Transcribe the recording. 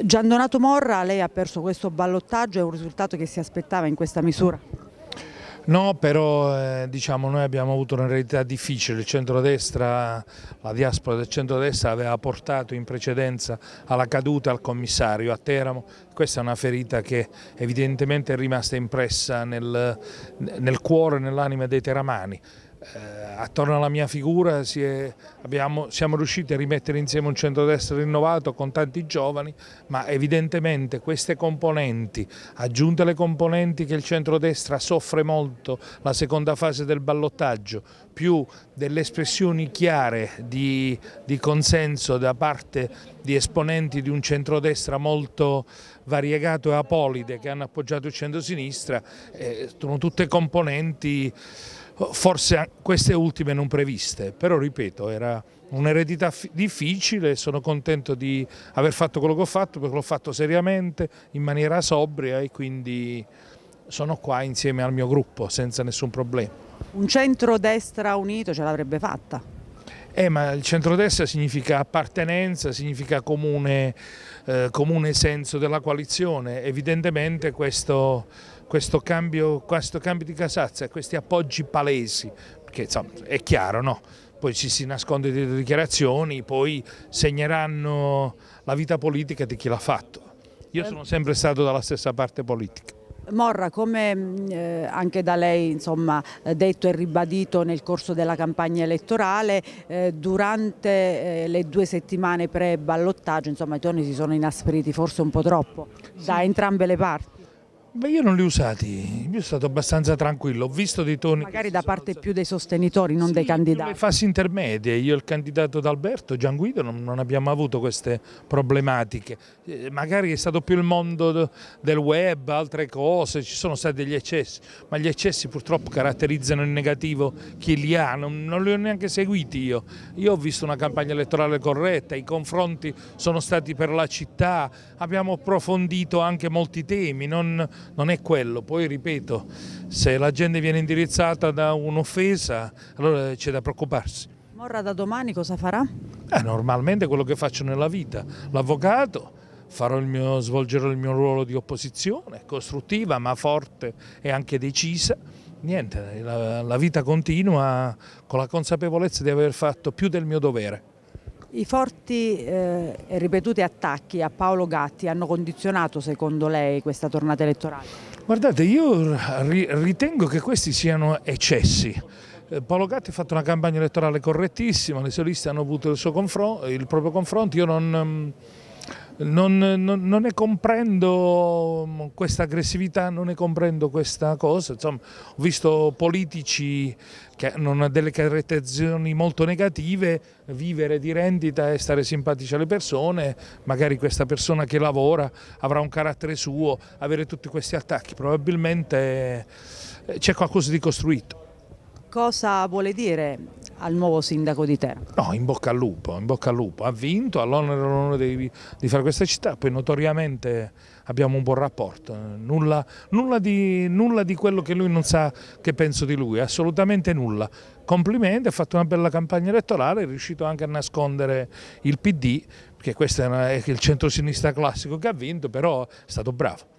Gian Donato Morra, lei ha perso questo ballottaggio, è un risultato che si aspettava in questa misura? No, però eh, diciamo, noi abbiamo avuto una realtà difficile, il centrodestra, la diaspora del centrodestra aveva portato in precedenza alla caduta al commissario a Teramo, questa è una ferita che evidentemente è rimasta impressa nel, nel cuore e nell'anima dei teramani. Eh, attorno alla mia figura è, abbiamo, siamo riusciti a rimettere insieme un centrodestra rinnovato con tanti giovani, ma evidentemente queste componenti, aggiunte le componenti che il centrodestra soffre molto, la seconda fase del ballottaggio, più delle espressioni chiare di, di consenso da parte di esponenti di un centrodestra molto variegato e apolide che hanno appoggiato il centrosinistra, eh, sono tutte componenti forse queste ultime non previste, però ripeto era un'eredità difficile, sono contento di aver fatto quello che ho fatto perché l'ho fatto seriamente, in maniera sobria e quindi sono qua insieme al mio gruppo senza nessun problema. Un centrodestra unito ce l'avrebbe fatta? Eh, ma il centrodestra significa appartenenza, significa comune, eh, comune senso della coalizione. Evidentemente questo, questo, cambio, questo cambio di casazza, questi appoggi palesi, perché insomma, è chiaro, no? poi ci si nasconde dietro dichiarazioni, poi segneranno la vita politica di chi l'ha fatto. Io eh. sono sempre stato dalla stessa parte politica. Morra, come mm, eh, anche da lei insomma, eh, detto e ribadito nel corso della campagna elettorale, eh, durante eh, le due settimane pre-ballottaggio i toni si sono inaspriti forse un po' troppo sì. da entrambe le parti. Beh, io non li ho usati, io sono stato abbastanza tranquillo, ho visto dei toni... Magari da parte più dei sostenitori, non sì, dei candidati. Le fasi intermedie, io e il candidato D'Alberto, Gian Guido, non, non, abbiamo avuto queste problematiche. Eh, magari è stato più il mondo del web, altre cose, ci sono stati degli eccessi, ma gli eccessi purtroppo caratterizzano in negativo chi li ha, non, non li ho neanche seguiti io. Io ho visto una campagna elettorale corretta, i confronti sono stati per la città, abbiamo approfondito anche molti temi, non non è quello. Poi ripeto, se la gente viene indirizzata da un'offesa, allora c'è da preoccuparsi. Morra da domani cosa farà? Eh, normalmente quello che faccio nella vita, l'avvocato, farò il mio, svolgerò il mio ruolo di opposizione, costruttiva ma forte e anche decisa. Niente, la, la vita continua con la consapevolezza di aver fatto più del mio dovere. I forti eh, e eh, ripetuti attacchi a Paolo Gatti hanno condizionato, secondo lei, questa tornata elettorale? Guardate, io ri ritengo che questi siano eccessi. Eh, Paolo Gatti ha fatto una campagna elettorale correttissima, le sue hanno avuto il, il proprio confronto, io non mm, non, non, non, ne comprendo mm, questa aggressività, non ne comprendo questa cosa. Insomma, ho visto politici che hanno delle caratterizzazioni molto negative, vivere di rendita e stare simpatici alle persone, magari questa persona che lavora avrà un carattere suo, avere tutti questi attacchi, probabilmente eh, c'è qualcosa di costruito. Cosa vuole dire al nuovo sindaco di Teramo. No, in bocca al lupo, in bocca al lupo. Ha vinto, ha l'onore e di, di, fare questa città, poi notoriamente abbiamo un buon rapporto, nulla, nulla, di, nulla di quello che lui non sa che penso di lui, assolutamente nulla. Complimenti, ha fatto una bella campagna elettorale, è riuscito anche a nascondere il PD, che questo è, una, è il centrosinistra classico che ha vinto, però è stato bravo.